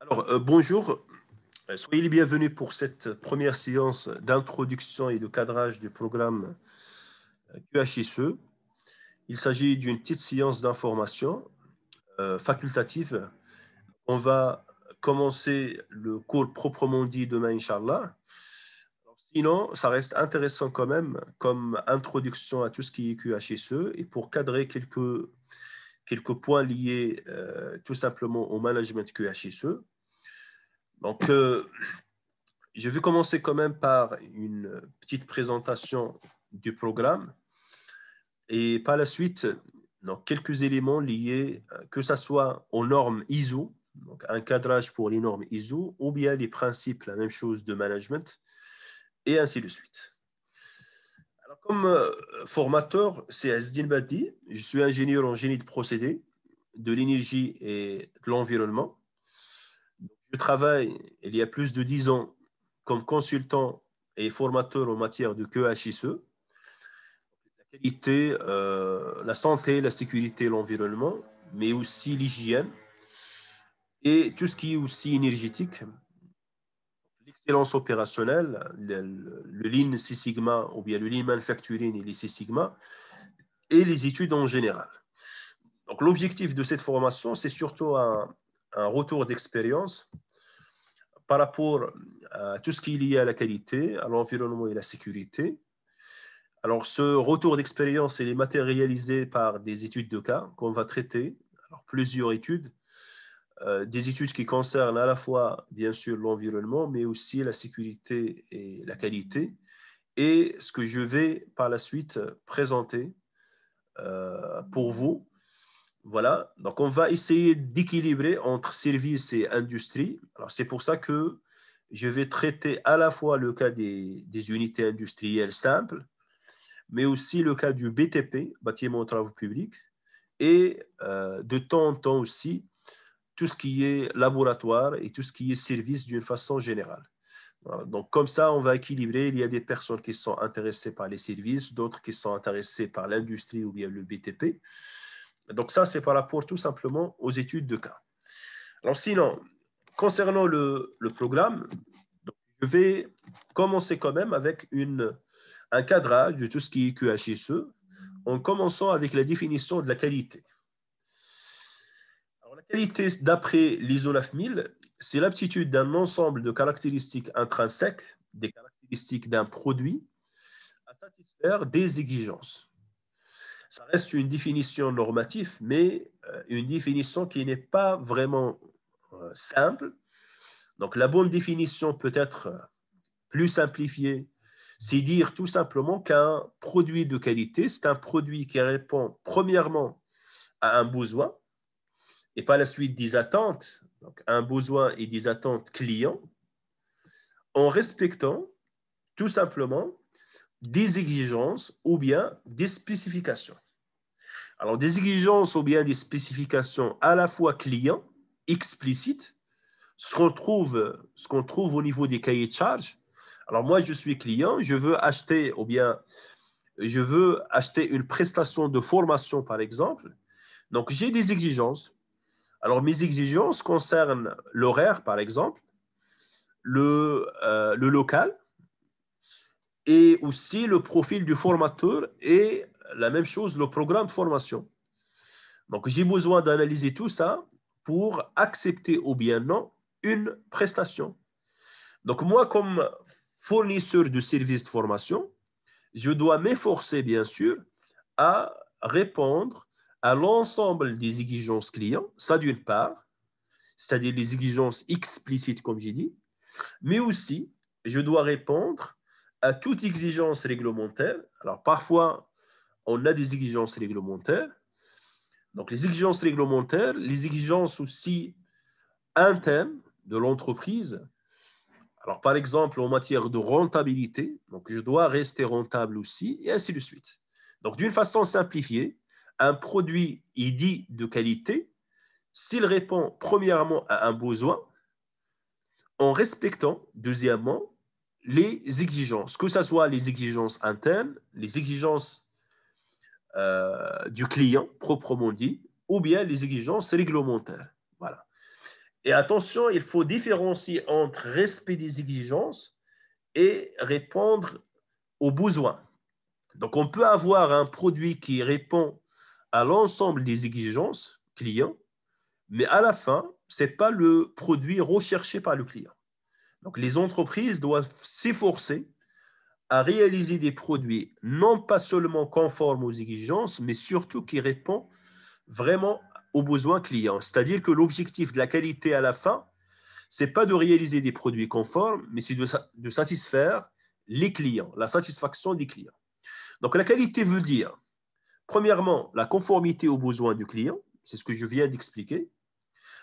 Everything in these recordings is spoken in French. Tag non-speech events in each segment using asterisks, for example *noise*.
Alors, euh, bonjour. Euh, soyez les bienvenus pour cette première séance d'introduction et de cadrage du programme euh, QHSE. Il s'agit d'une petite séance d'information facultative. On va commencer le cours proprement dit demain, Inch'Allah. Sinon, ça reste intéressant quand même comme introduction à tout ce qui est QHSE et pour cadrer quelques quelques points liés euh, tout simplement au management QHSE. E. Donc, euh, je vais commencer quand même par une petite présentation du programme et par la suite, quelques éléments liés, euh, que ce soit aux normes ISO, donc un cadrage pour les normes ISO, ou bien les principes, la même chose de management, et ainsi de suite. Comme euh, formateur, c'est Azdin Badi. Je suis ingénieur en génie de procédés, de l'énergie et de l'environnement. Je travaille il y a plus de dix ans comme consultant et formateur en matière de QHSE, la qualité, euh, la santé, la sécurité, l'environnement, mais aussi l'hygiène et tout ce qui est aussi énergétique, opérationnelle, le, Lean Six Sigma ou bien le Lean Manufacturing et les Six Sigma, et les études en général. Donc l'objectif de cette formation, c'est surtout un, retour d'expérience par rapport à tout ce qui est lié à la qualité, à l'environnement et la sécurité. Alors ce retour d'expérience, il est matérialisé par des études de cas qu'on va traiter, alors plusieurs études, euh, des études qui concernent à la fois, bien sûr, l'environnement, mais aussi la sécurité et la qualité, et ce que je vais par la suite présenter euh, pour vous. Voilà, donc on va essayer d'équilibrer entre services et industrie. Alors c'est pour ça que je vais traiter à la fois le cas des, unités industrielles simples, mais aussi le cas du BTP, bâtiment travaux publics, et euh, de temps en temps aussi tout ce qui est laboratoire et tout ce qui est service d'une façon générale. Donc, comme ça, on va équilibrer. Il y a des personnes qui sont intéressées par les services, d'autres qui sont intéressées par l'industrie ou bien le BTP. Donc, ça, c'est par rapport tout simplement aux études de cas. Alors, sinon, concernant le, programme, je vais commencer quand même avec une, un cadrage de tout ce qui est QHSE en commençant avec la définition de la qualité qualité d'après l'ISO 9000, c'est l'aptitude d'un ensemble de caractéristiques intrinsèques, des caractéristiques d'un produit, à satisfaire des exigences. Ça reste une définition normative, mais euh, une définition qui n'est pas vraiment euh, simple. Donc la bonne définition peut être euh, plus simplifiée, c'est dire tout simplement qu'un produit de qualité, c'est un produit qui répond premièrement à un besoin, et par la suite des attentes, donc un besoin et des attentes clients, en respectant tout simplement des exigences ou bien des spécifications. Alors, des exigences ou bien des spécifications à la fois clients, explicites, ce qu'on trouve, ce qu'on trouve au niveau des cahiers de charges. Alors, moi, je suis client, je veux acheter ou bien je veux acheter une prestation de formation, par exemple. Donc, j'ai des exigences alors, mes exigences concernent l'horaire, par exemple, le, euh, le, local et aussi le profil du formateur et la même chose, le programme de formation. Donc, j'ai besoin d'analyser tout ça pour accepter ou bien non une prestation. Donc, moi, comme fournisseur de services de formation, je dois m'efforcer, bien sûr, à répondre à l'ensemble des exigences clients, ça d'une part, c'est-à-dire les exigences explicites, comme j'ai dit, mais aussi, je dois répondre à toute exigence réglementaire. Alors, parfois, on a des exigences réglementaires. Donc, les exigences réglementaires, les exigences aussi internes de l'entreprise. Alors, par exemple, en matière de rentabilité, donc je dois rester rentable aussi, et ainsi de suite. Donc, d'une façon simplifiée, un produit, il dit de qualité, s'il répond premièrement à un besoin, en respectant deuxièmement les exigences, que ce soit les exigences internes, les exigences euh, du client proprement dit, ou bien les exigences réglementaires. Voilà. Et attention, il faut différencier entre respect des exigences et répondre aux besoins. Donc, on peut avoir un produit qui répond à l'ensemble des exigences clients, mais à la fin, ce n'est pas le produit recherché par le client. Donc les entreprises doivent s'efforcer à réaliser des produits non pas seulement conformes aux exigences, mais surtout qui répondent vraiment aux besoins clients. C'est-à-dire que l'objectif de la qualité à la fin, ce n'est pas de réaliser des produits conformes, mais c'est de, de satisfaire les clients, la satisfaction des clients. Donc la qualité veut dire Premièrement, la conformité aux besoins du client, c'est ce que je viens d'expliquer.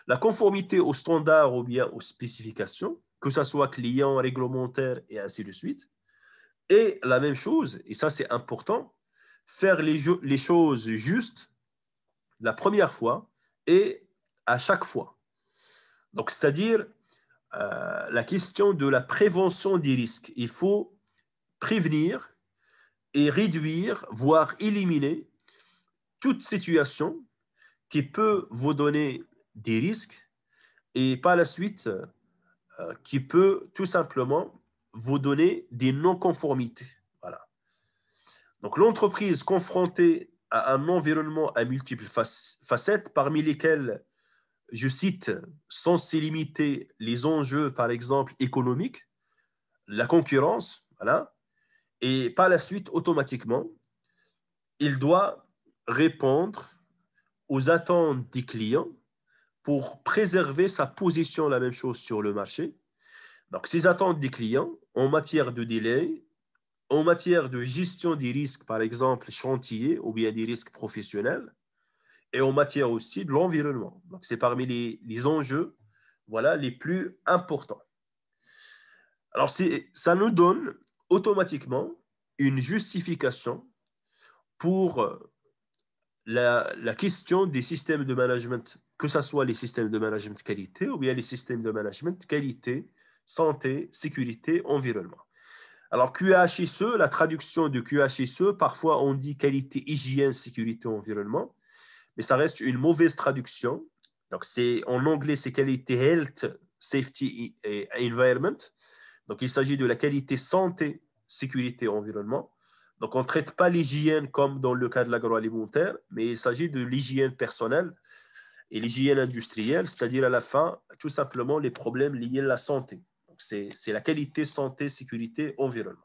La conformité aux standards ou bien aux spécifications, que ce soit client, réglementaire et ainsi de suite. Et la même chose, et ça c'est important, faire les, choses justes la première fois et à chaque fois. Donc c'est-à-dire euh, la question de la prévention des risques. Il faut prévenir et réduire, voire éliminer toute situation qui peut vous donner des risques et par la suite euh, qui peut tout simplement vous donner des non-conformités. Voilà. Donc l'entreprise confrontée à un environnement à multiples facettes, parmi lesquelles, je cite, sans s'y limiter les enjeux, par exemple, économiques, la concurrence, voilà, et par la suite, automatiquement, il doit répondre aux attentes des clients pour préserver sa position, la même chose sur le marché. Donc, ces attentes des clients en matière de délai, en matière de gestion des risques, par exemple chantier ou bien des risques professionnels, et en matière aussi de l'environnement. Donc, c'est parmi les, les, enjeux voilà, les plus importants. Alors, ça nous donne automatiquement une justification pour euh, la, question des systèmes de management, que ce soit les systèmes de management qualité ou bien les systèmes de management qualité, santé, sécurité, environnement. Alors, QHSE, la traduction de QHSE, parfois on dit qualité, hygiène, sécurité, environnement, mais ça reste une mauvaise traduction. Donc, c'est, en anglais, c'est qualité health, safety et environment. Donc, il s'agit de la qualité santé, sécurité, environnement. Donc, on ne traite pas l'hygiène comme dans le cas de l'agroalimentaire, mais il s'agit de l'hygiène personnelle et l'hygiène industrielle, c'est-à-dire à la fin, tout simplement les problèmes liés à la santé. C'est la qualité santé, sécurité, environnement.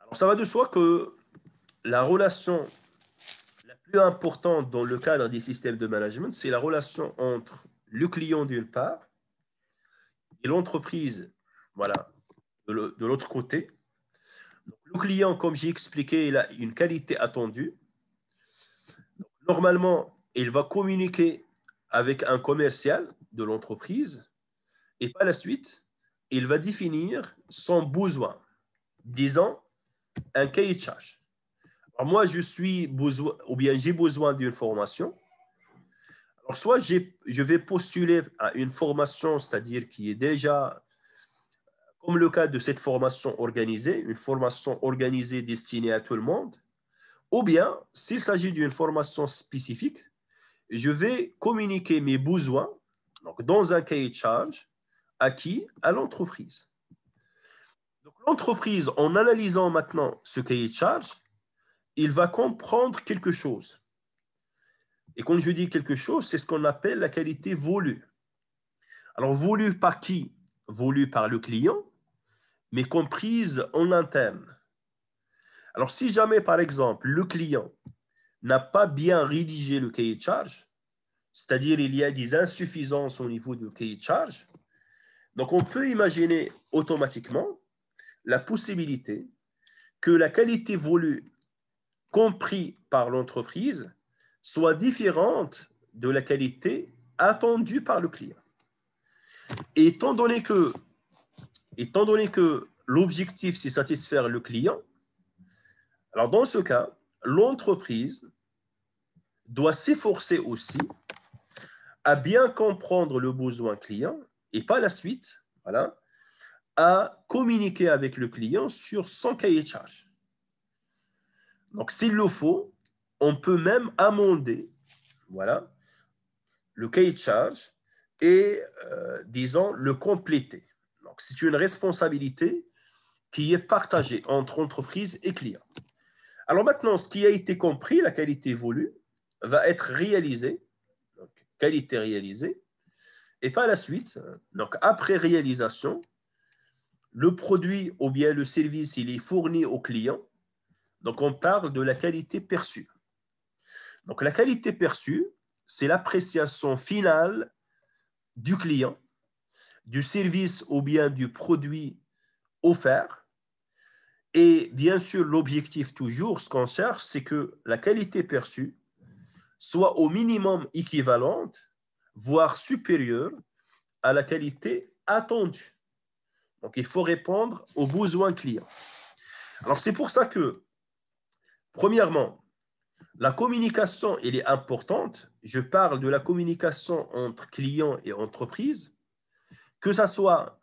Alors, ça va de soi que la relation la plus importante dans le cadre des systèmes de management, c'est la relation entre le client d'une part et l'entreprise voilà, de l'autre côté. le client, comme j'ai expliqué, il a une qualité attendue. normalement, il va communiquer avec un commercial de l'entreprise et par la suite, il va définir son besoin, disant un cahier de charge. moi, je suis besoin, ou bien j'ai besoin d'une formation soit je vais postuler à une formation, c'est-à-dire qui est déjà, comme le cas de cette formation organisée, une formation organisée destinée à tout le monde, ou bien, s'il s'agit d'une formation spécifique, je vais communiquer mes besoins dans un cahier de charge à qui À l'entreprise. L'entreprise, en analysant maintenant ce cahier de charge, il va comprendre quelque chose. Et quand je dis quelque chose, c'est ce qu'on appelle la qualité voulue. Alors, voulue par qui Voulue par le client, mais comprise en interne. Alors, si jamais, par exemple, le client n'a pas bien rédigé le cahier de charge, c'est-à-dire il y a des insuffisances au niveau du cahier de charge, donc on peut imaginer automatiquement la possibilité que la qualité voulue comprise par l'entreprise soit différente de la qualité attendue par le client. étant donné que, étant donné que l'objectif, c'est satisfaire le client, alors dans ce cas, l'entreprise doit s'efforcer aussi à bien comprendre le besoin client et pas la suite, voilà, à communiquer avec le client sur son cahier de charge. Donc, s'il le faut, on peut même amender voilà, le cahier de charge et, euh, disons, le compléter. Donc, c'est une responsabilité qui est partagée entre entreprise et client. Alors maintenant, ce qui a été compris, la qualité voulue, va être réalisée, qualité réalisée, et par la suite, donc après réalisation, le produit ou bien le service, il est fourni au client, donc on parle de la qualité perçue. Donc la qualité perçue, c'est l'appréciation finale du client, du service ou bien du produit offert. Et bien sûr, l'objectif toujours, ce qu'on cherche, c'est que la qualité perçue soit au minimum équivalente, voire supérieure à la qualité attendue. Donc, il faut répondre aux besoins clients. Alors, c'est pour ça que, premièrement, la communication, elle est importante. Je parle de la communication entre clients et entreprises, que ce soit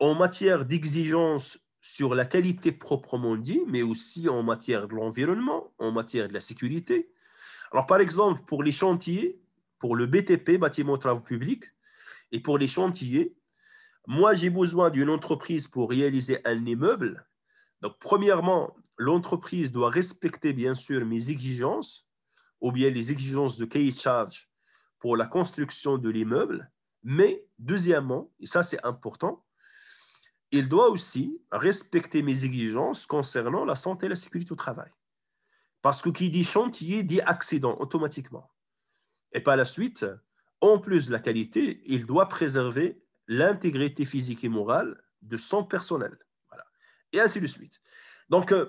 en matière d'exigence sur la qualité proprement dit, mais aussi en matière de l'environnement, en matière de la sécurité. Alors, par exemple, pour les chantiers, pour le BTP, bâtiment travaux publics, et pour les chantiers, moi, j'ai besoin d'une entreprise pour réaliser un immeuble donc, premièrement, l'entreprise doit respecter, bien sûr, mes exigences ou bien les exigences de cahier charge pour la construction de l'immeuble. Mais, deuxièmement, et ça c'est important, il doit aussi respecter mes exigences concernant la santé et la sécurité au travail. Parce que qui dit chantier dit accident automatiquement. Et par la suite, en plus de la qualité, il doit préserver l'intégrité physique et morale de son personnel et ainsi de suite. Donc, euh,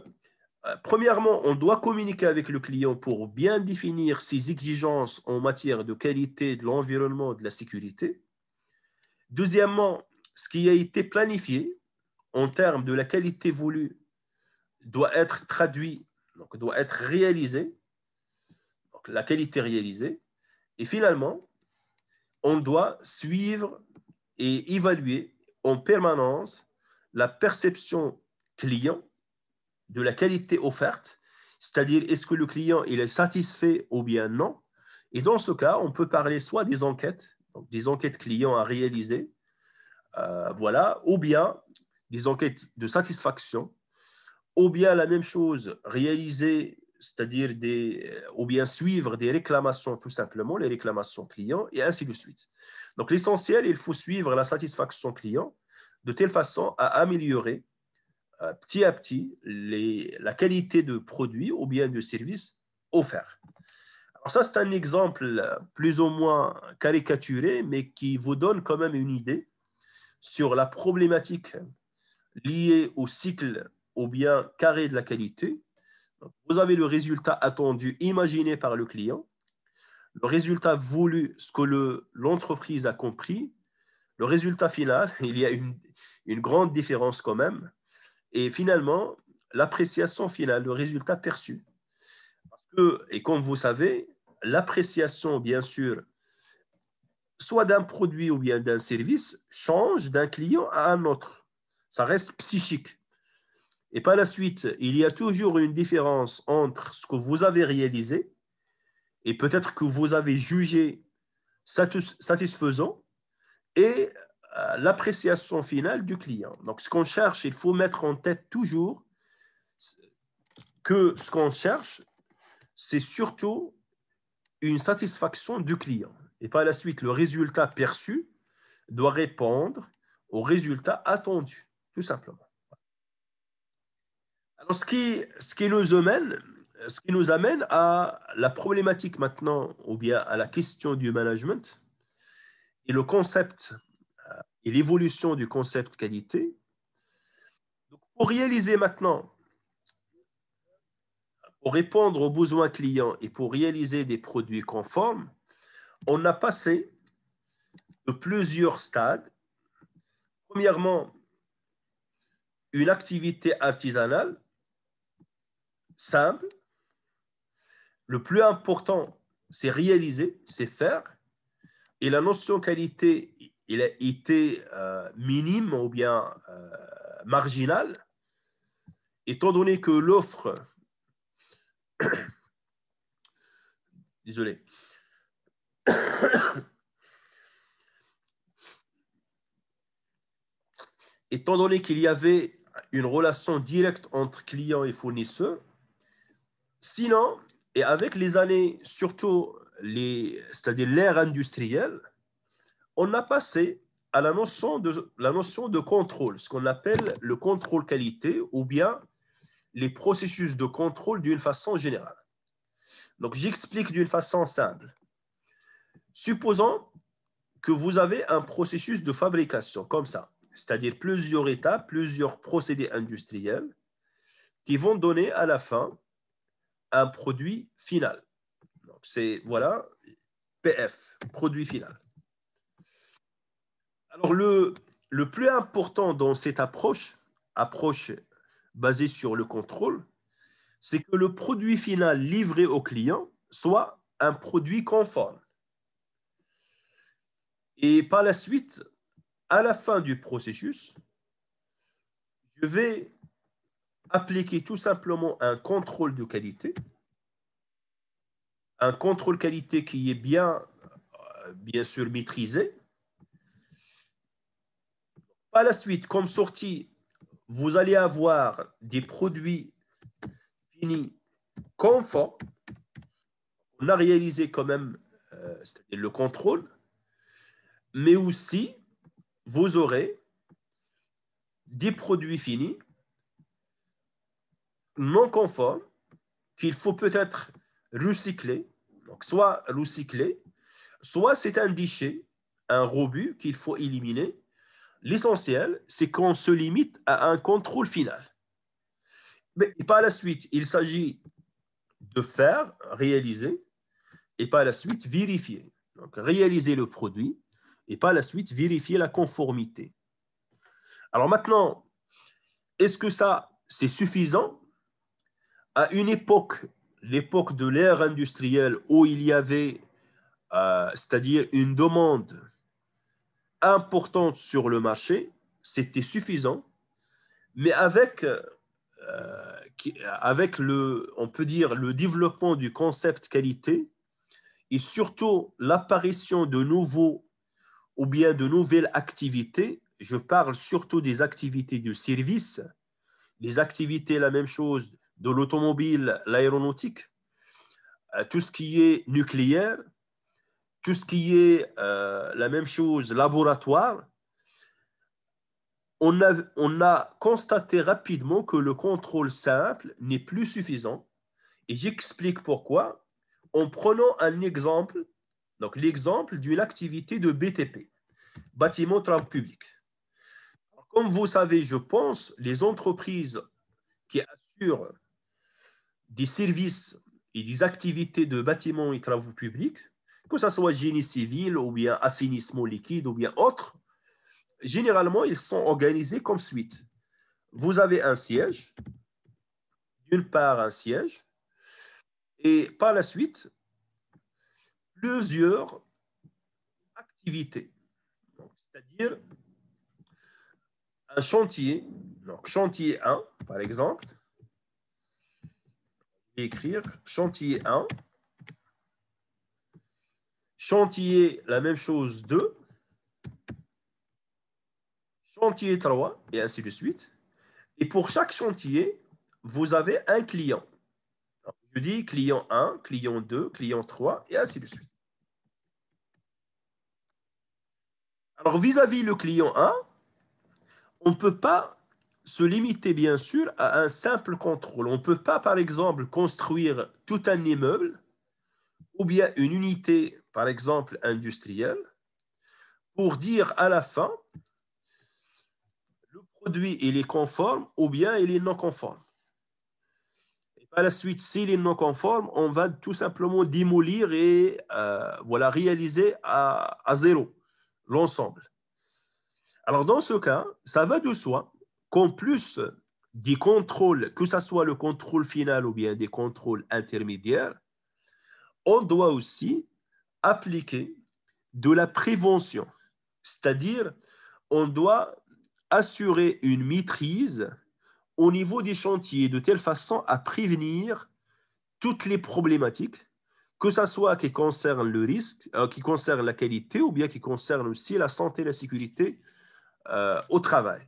premièrement, on doit communiquer avec le client pour bien définir ses exigences en matière de qualité de l'environnement, de la sécurité. Deuxièmement, ce qui a été planifié en termes de la qualité voulue doit être traduit, donc doit être réalisé, donc la qualité réalisée. Et finalement, on doit suivre et évaluer en permanence la perception client, de la qualité offerte, c'est-à-dire est-ce que le client il est satisfait ou bien non. Et dans ce cas, on peut parler soit des enquêtes, des enquêtes clients à réaliser, euh, voilà, ou bien des enquêtes de satisfaction, ou bien la même chose, réaliser, c'est-à-dire des, euh, ou bien suivre des réclamations tout simplement, les réclamations clients, et ainsi de suite. Donc l'essentiel, il faut suivre la satisfaction client de telle façon à améliorer euh, petit à petit la qualité de produit ou bien de service offert. Alors ça, c'est un exemple plus ou moins caricaturé, mais qui vous donne quand même une idée sur la problématique liée au cycle ou bien carré de la qualité. vous avez le résultat attendu, imaginé par le client, le résultat voulu, ce que l'entreprise a compris, le résultat final, *laughs* il y a une grande différence quand même et finalement l'appréciation finale, le résultat perçu. et comme vous savez, l'appréciation, bien sûr, soit d'un produit ou bien d'un service, change d'un client à un autre. Ça reste psychique. Et par la suite, il y a toujours une différence entre ce que vous avez réalisé et peut-être que vous avez jugé satisfaisant et euh, l'appréciation finale du client. Donc, ce qu'on cherche, il faut mettre en tête toujours que ce qu'on cherche, c'est surtout une satisfaction du client. Et par la suite, le résultat perçu doit répondre au résultat attendu, tout simplement. Alors, ce qui, ce qui nous amène, ce qui nous amène à la problématique maintenant, ou bien à la question du management, et le concept et l'évolution du concept qualité. pour réaliser maintenant, pour répondre aux besoins clients et pour réaliser des produits conformes, on a passé de plusieurs stades. Premièrement, une activité artisanale simple. Le plus important, c'est réaliser, c'est faire. Et la notion qualité il a été euh, minime ou bien euh, marginal, étant donné que l'offre, *coughs* désolé, *coughs* étant donné qu'il y avait une relation directe entre client et fournisseur, sinon, et avec les années, surtout les, c'est-à-dire l'ère industrielle, on a passé à la notion de, la notion de contrôle, ce qu'on appelle le contrôle qualité ou bien les processus de contrôle d'une façon générale. Donc, j'explique d'une façon simple. Supposons que vous avez un processus de fabrication comme ça, c'est-à-dire plusieurs étapes, plusieurs procédés industriels qui vont donner à la fin un produit final. Donc, c'est, voilà, PF, produit final. Alors, le, plus important dans cette approche, approche basée sur le contrôle, c'est que le produit final livré au client soit un produit conforme. Et par la suite, à la fin du processus, je vais appliquer tout simplement un contrôle de qualité, un contrôle qualité qui est bien, euh, bien sûr maîtrisé, par la suite, comme sortie, vous allez avoir des produits finis conformes. On a réalisé quand même euh, le contrôle, mais aussi vous aurez des produits finis non conformes qu'il faut peut-être recycler, donc soit recycler, soit c'est un déchet, un rebut qu'il faut éliminer l'essentiel, c'est qu'on se limite à un contrôle final. Mais par la suite, il s'agit de faire, réaliser, et par la suite vérifier. Donc, réaliser le produit, et par la suite vérifier la conformité. Alors maintenant, est-ce que ça, c'est suffisant À une époque, l'époque de l'ère industrielle, où il y avait, euh, c'est-à-dire une demande importante sur le marché, c'était suffisant, mais avec, euh, avec le, on peut dire, le développement du concept qualité et surtout l'apparition de nouveaux ou bien de nouvelles activités, je parle surtout des activités de service, les activités, la même chose, de l'automobile, l'aéronautique, euh, tout ce qui est nucléaire, tout ce qui est euh, la même chose, laboratoire, on a, constaté rapidement que le contrôle simple n'est plus suffisant. Et j'explique pourquoi en prenant un exemple, donc l'exemple d'une activité de BTP, bâtiment travaux publics. Comme vous savez, je pense, les entreprises qui assurent des services et des activités de bâtiments et travaux publics que ce soit génie civil ou bien assainissement liquide ou bien autre, généralement, ils sont organisés comme suite. Vous avez un siège, d'une part un siège, et par la suite, plusieurs activités. C'est-à-dire un chantier, donc chantier 1, par exemple, écrire chantier 1, Chantier, la même chose, 2. Chantier 3, et ainsi de suite. Et pour chaque chantier, vous avez un client. je dis client 1, client 2, client 3, et ainsi de suite. Alors, vis-à-vis -vis le client 1, on ne peut pas se limiter, bien sûr, à un simple contrôle. On ne peut pas, par exemple, construire tout un immeuble ou bien une unité, par exemple, industrielle, pour dire à la fin, le produit, il est conforme ou bien il est non conforme. Et par la suite, s'il est non conforme, on va tout simplement démolir et euh, voilà, réaliser à, à zéro l'ensemble. Alors, dans ce cas, ça va de soi qu'en plus des contrôles, que ce soit le contrôle final ou bien des contrôles intermédiaires, on doit aussi appliquer de la prévention, c'est-à-dire on doit assurer une maîtrise au niveau des chantiers de telle façon à prévenir toutes les problématiques, que ce soit qui concerne le risque, euh, qui concerne la qualité ou bien qui concerne aussi la santé et la sécurité euh, au travail.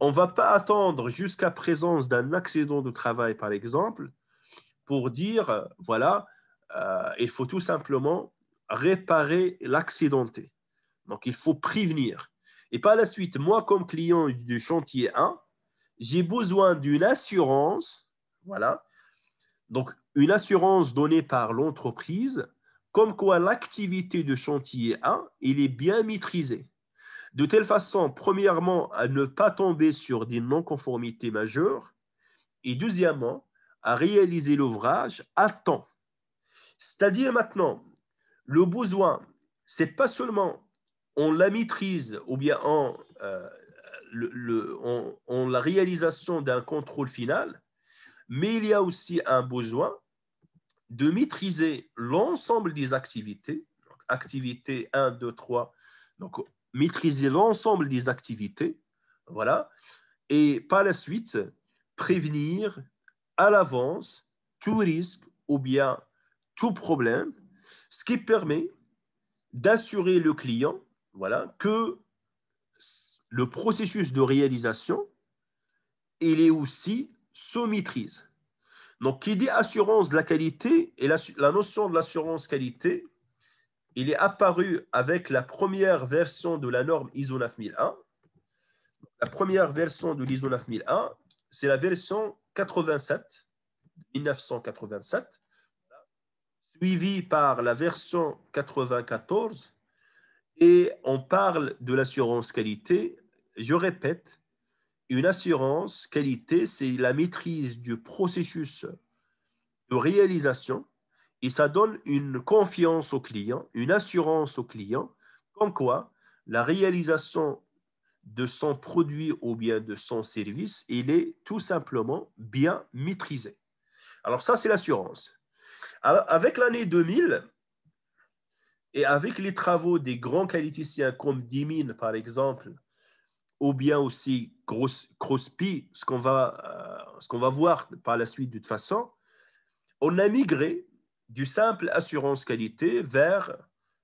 On ne va pas attendre jusqu'à présence d'un accident de travail, par exemple, pour dire, voilà, euh, il faut tout simplement réparer l'accidenté. Donc, il faut prévenir. Et par la suite, moi, comme client du chantier 1, j'ai besoin d'une assurance, voilà, donc une assurance donnée par l'entreprise, comme quoi l'activité de chantier 1, il est bien maîtrisée. De telle façon, premièrement, à ne pas tomber sur des non-conformités majeures, et deuxièmement, à réaliser l'ouvrage à temps. C'est-à-dire maintenant, le besoin, c'est pas seulement on la maîtrise ou bien en, euh, on, la réalisation d'un contrôle final, mais il y a aussi un besoin de maîtriser l'ensemble des activités, activités activité 1, 2, 3, donc maîtriser l'ensemble des activités, voilà, et par la suite prévenir à l'avance tout risque ou bien tout problème, ce qui permet d'assurer le client voilà, que le processus de réalisation, il est aussi sous maîtrise. Donc, qui dit assurance de la qualité et la, la notion de l'assurance qualité, il est apparu avec la première version de la norme ISO 9001. La première version de l'ISO 9001, c'est la version 87, 1987, suivi par la version 94, et on parle de l'assurance qualité. Je répète, une assurance qualité, c'est la maîtrise du processus de réalisation et ça donne une confiance au client, une assurance au client, comme quoi la réalisation de son produit ou bien de son service, il est tout simplement bien maîtrisé. Alors ça, c'est l'assurance. Avec l'année 2000, et avec les travaux des grands qualiticiens comme Dimine, par exemple, ou bien aussi Crosby, ce qu'on va, euh, ce qu'on va voir par la suite de façon, on a migré du simple assurance qualité vers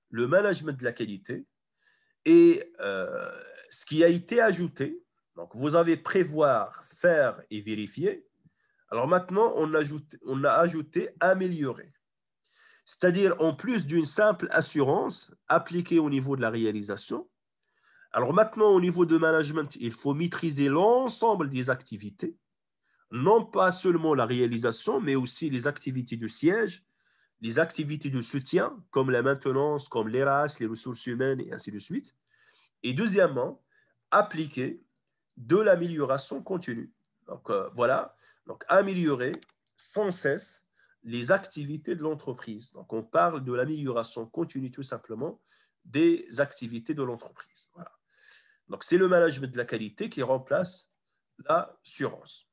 le management de la qualité. Et euh, ce qui a été ajouté, donc vous avez prévoir, faire et vérifier, alors maintenant, on, a ajouté améliorer. C'est-à-dire, en plus d'une simple assurance appliquée au niveau de la réalisation, alors maintenant, au niveau de management, il faut maîtriser l'ensemble des activités, non pas seulement la réalisation, mais aussi les activités de siège, les activités de soutien, comme la maintenance, comme races les ressources humaines, et ainsi de suite. Et deuxièmement, appliquer de l'amélioration continue. Donc euh, voilà, donc, améliorer sans cesse les activités de l'entreprise. Donc, on parle de l'amélioration continue tout simplement des activités de l'entreprise. Donc, c'est le management de la qualité qui remplace l'assurance.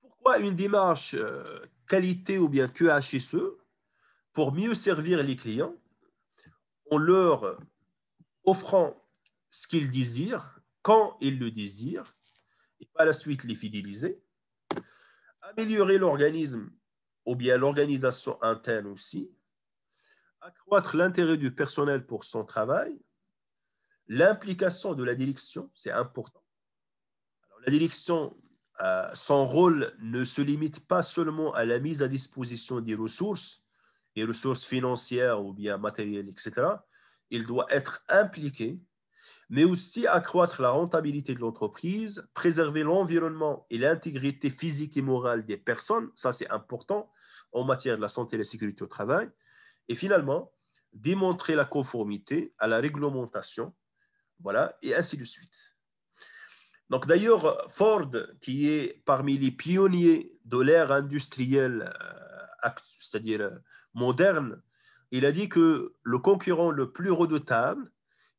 Pourquoi une démarche euh, qualité ou bien QHSE e pour mieux servir les clients en leur offrant ce qu'ils désirent, quand ils le désirent, et par la suite les fidéliser. Améliorer l'organisme ou bien l'organisation interne aussi. Accroître l'intérêt du personnel pour son travail. L'implication de la direction, c'est important. la direction, euh, son rôle ne se limite pas seulement à la mise à disposition des ressources, et ressources financières ou bien matérielles, etc. Il doit être impliqué mais aussi accroître la rentabilité de l'entreprise, préserver l'environnement et l'intégrité physique et morale des personnes, ça c'est important en matière de la santé et de la sécurité au travail, et finalement, démontrer la conformité à la réglementation, voilà, et ainsi de suite. Donc d'ailleurs, Ford, qui est parmi les pionniers de l'ère industrielle, euh, c'est-à-dire euh, moderne, il a dit que le concurrent le plus redoutable,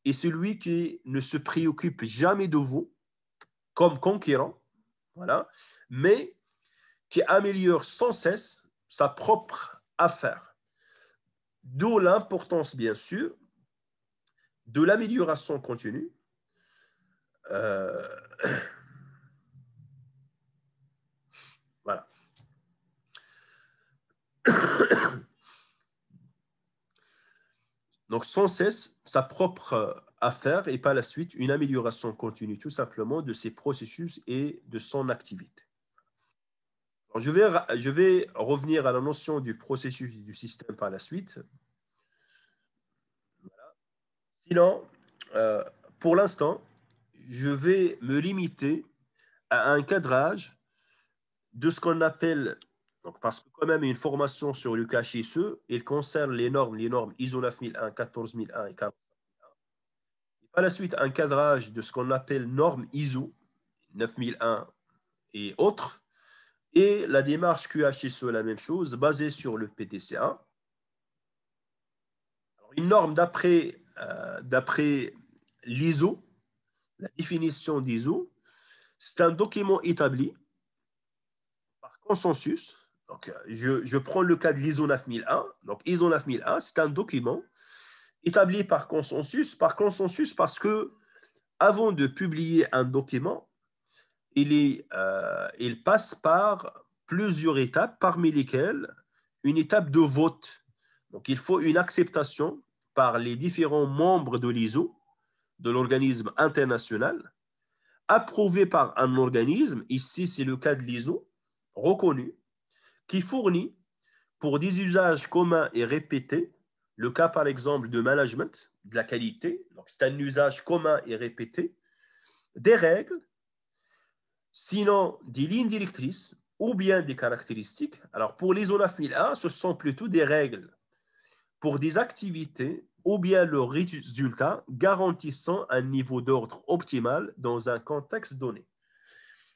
et celui qui ne se préoccupe jamais de vous comme conquérant, voilà, mais qui améliore sans cesse sa propre affaire. D'où l'importance, bien sûr, de l'amélioration continue. Euh, *coughs* voilà. Donc, sans cesse, sa propre euh, affaire et par la suite une amélioration continue tout simplement de ses processus et de son activité. je, vais, je vais revenir à la notion du processus du système par la suite. Sinon, euh, pour l'instant, je vais me limiter à un cadrage de ce qu'on appelle donc, parce que quand même, une formation sur l'UKHSE, il concerne les normes, les normes ISO 9001, 14001 et 45001. par la suite, un cadrage de ce qu'on appelle normes ISO 9001 et autres. Et la démarche QHSE, la même chose, basée sur le PTCA. une norme euh, d'après l'ISO, la définition d'ISO, c'est un document établi par consensus euh, je, prends le cas de l'ISO 9001. Donc, ISO 9001, c'est un document établi par consensus, par consensus parce que avant de publier un document, il, est, euh, il passe par plusieurs étapes, parmi lesquelles une étape de vote. Donc, il faut une acceptation par les différents membres de l'ISO, de l'organisme international, approuvée par un organisme, ici c'est le cas de l'ISO, reconnu, qui fournit pour des usages communs et répétés, le cas par exemple de management, de la qualité, donc c'est un usage commun et répété, des règles, sinon des lignes directrices ou bien des caractéristiques. Alors pour les A, hein, ce sont plutôt des règles pour des activités ou bien le résultats garantissant un niveau d'ordre optimal dans un contexte donné.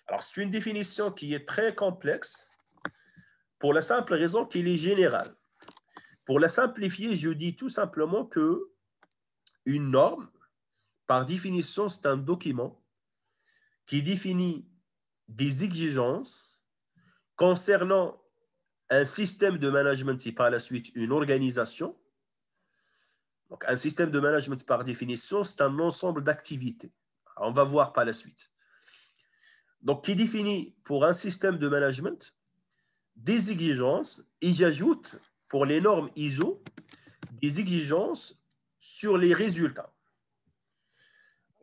Alors c'est une définition qui est très complexe pour la simple raison qu'il est général. Pour la simplifier, je dis tout simplement que une norme, par définition, c'est un document qui définit des exigences concernant un système de management, et par la suite une organisation. Donc, un système de management, par définition, c'est un ensemble d'activités. On va voir par la suite. Donc, qui définit pour un système de management des exigences et j'ajoute pour les normes ISO des exigences sur les résultats.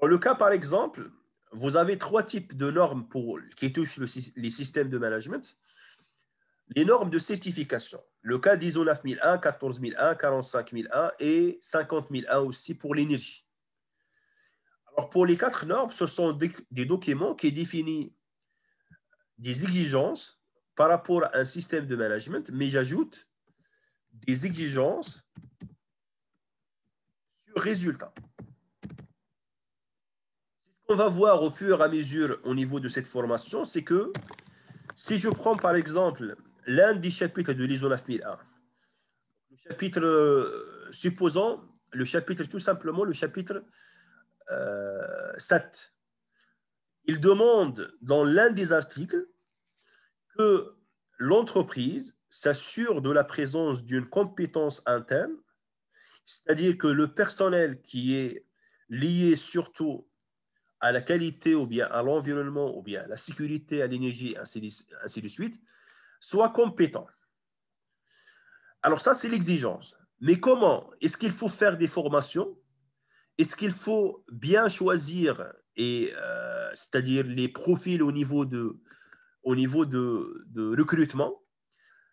Dans le cas, par exemple, vous avez trois types de normes pour, qui touchent les systèmes de management. Les normes de certification, le cas d'ISO 9001, 14001, 45001 et 50001 aussi pour l'énergie. Alors pour les quatre normes, ce sont des documents qui définissent des exigences par rapport à un système de management, mais j'ajoute des exigences sur résultat. Ce qu'on va voir au fur et à mesure au niveau de cette formation, c'est que si je prends par exemple l'un des chapitres de l'ISO 9001, le chapitre, euh, supposons le chapitre, tout simplement le chapitre 7, euh, il demande dans l'un des articles que l'entreprise s'assure de la présence d'une compétence interne, c'est-à-dire que le personnel qui est lié surtout à la qualité ou bien à l'environnement ou bien à la sécurité, à l'énergie, ainsi, de suite, soit compétent. Alors ça, c'est l'exigence. Mais comment Est-ce qu'il faut faire des formations Est-ce qu'il faut bien choisir, et euh, c'est-à-dire les profils au niveau de au niveau de, recrutement.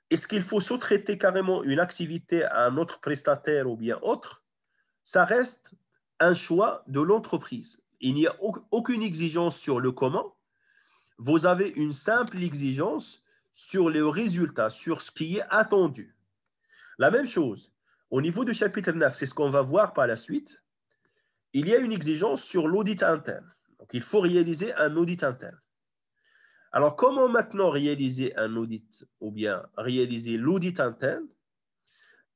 Est-ce qu'il faut sous-traiter carrément une activité à un autre prestataire ou bien autre Ça reste un choix de l'entreprise. Il n'y a aucune exigence sur le comment. Vous avez une simple exigence sur les résultats, sur ce qui est attendu. La même chose, au niveau du chapitre 9, c'est ce qu'on va voir par la suite, il y a une exigence sur l'audit interne. Donc, il faut réaliser un audit interne. Alors, comment maintenant réaliser un audit ou bien réaliser l'audit interne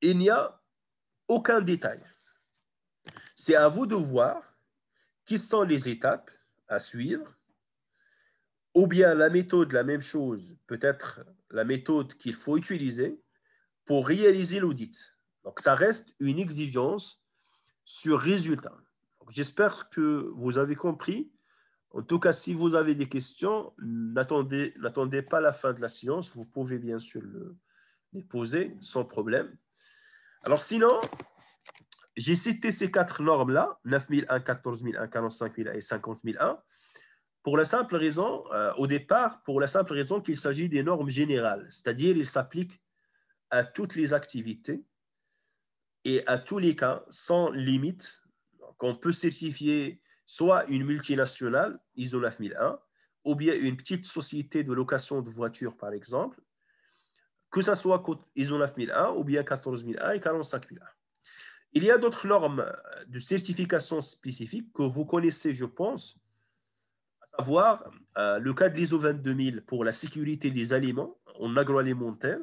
Il n'y a aucun détail. C'est à vous de voir qui sont les étapes à suivre ou bien la méthode, la même chose, peut-être la méthode qu'il faut utiliser pour réaliser l'audit. Donc, ça reste une exigence sur résultat. J'espère que vous avez compris en tout cas, si vous avez des questions, n'attendez pas la fin de la séance. Vous pouvez bien sûr les poser sans problème. Alors sinon, j'ai cité ces quatre normes-là, 9001, 14001, 45001 et 50001, pour la simple raison, euh, au départ, pour la simple raison qu'il s'agit des normes générales, c'est-à-dire qu'elles s'appliquent à toutes les activités et à tous les cas, sans limite. qu'on peut certifier soit une multinationale, ISO 9001, ou bien une petite société de location de voitures, par exemple, que ce soit ISO 9001 ou bien 14001 et 45001. Il y a d'autres normes de certification spécifiques que vous connaissez, je pense, à savoir euh, le cas de l'ISO 22000 pour la sécurité des aliments en agroalimentaire,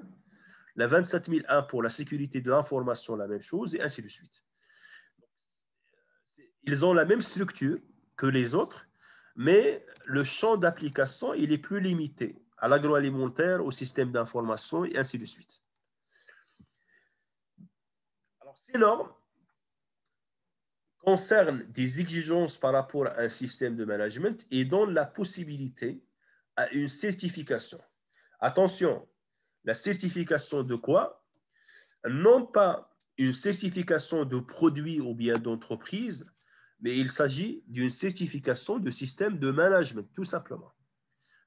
la 27001 pour la sécurité de l'information, la même chose, et ainsi de suite ils ont la même structure que les autres, mais le champ d'application, il est plus limité à l'agroalimentaire, au système d'information, et ainsi de suite. Alors, ces normes concernent des exigences par rapport à un système de management et donnent la possibilité à une certification. Attention, la certification de quoi Non pas une certification de produit ou bien d'entreprise, mais il s'agit d'une certification de système de management, tout simplement.